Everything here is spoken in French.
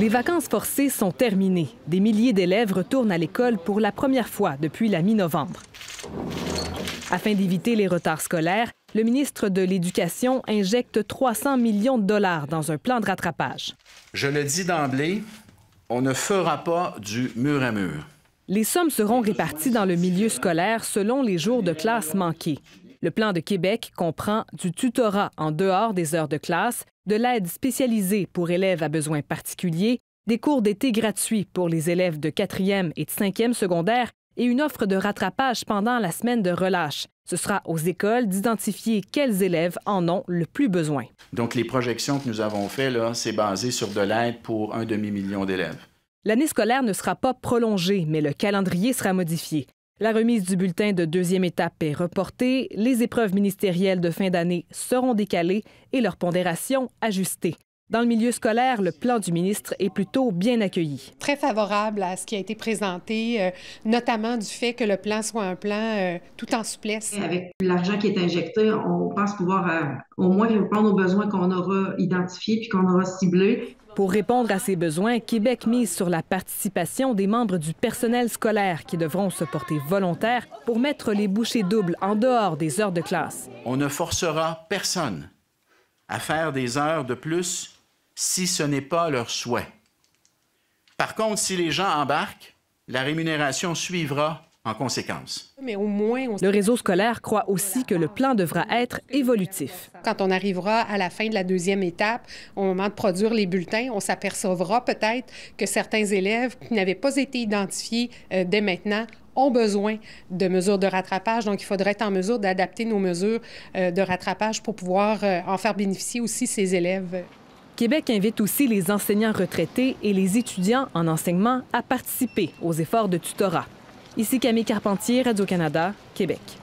Les vacances forcées sont terminées. Des milliers d'élèves retournent à l'école pour la première fois depuis la mi-novembre. Afin d'éviter les retards scolaires, le ministre de l'Éducation injecte 300 millions de dollars dans un plan de rattrapage. Je le dis d'emblée, on ne fera pas du mur à mur. Les sommes seront réparties dans le milieu scolaire selon les jours de classe manqués. Le plan de Québec comprend du tutorat en dehors des heures de classe, de l'aide spécialisée pour élèves à besoins particuliers, des cours d'été gratuits pour les élèves de 4e et de 5e secondaire et une offre de rattrapage pendant la semaine de relâche. Ce sera aux écoles d'identifier quels élèves en ont le plus besoin. Donc les projections que nous avons faites, c'est basé sur de l'aide pour un demi-million d'élèves. L'année scolaire ne sera pas prolongée, mais le calendrier sera modifié. La remise du bulletin de deuxième étape est reportée, les épreuves ministérielles de fin d'année seront décalées et leur pondération ajustée. Dans le milieu scolaire, le plan du ministre est plutôt bien accueilli. Très favorable à ce qui a été présenté, euh, notamment du fait que le plan soit un plan euh, tout en souplesse. Avec l'argent qui est injecté, on pense pouvoir euh, au moins répondre aux besoins qu'on aura identifiés puis qu'on aura ciblés. Pour répondre à ces besoins, Québec mise sur la participation des membres du personnel scolaire qui devront se porter volontaires pour mettre les bouchées doubles en dehors des heures de classe. On ne forcera personne à faire des heures de plus si ce n'est pas leur souhait. Par contre, si les gens embarquent, la rémunération suivra en conséquence. Mais au moins, Le réseau scolaire croit aussi que le plan devra être évolutif. Quand on arrivera à la fin de la deuxième étape, au moment de produire les bulletins, on s'apercevra peut-être que certains élèves qui n'avaient pas été identifiés euh, dès maintenant ont besoin de mesures de rattrapage. Donc, il faudrait être en mesure d'adapter nos mesures euh, de rattrapage pour pouvoir euh, en faire bénéficier aussi ces élèves. Québec invite aussi les enseignants retraités et les étudiants en enseignement à participer aux efforts de tutorat. Ici Camille Carpentier, Radio-Canada, Québec.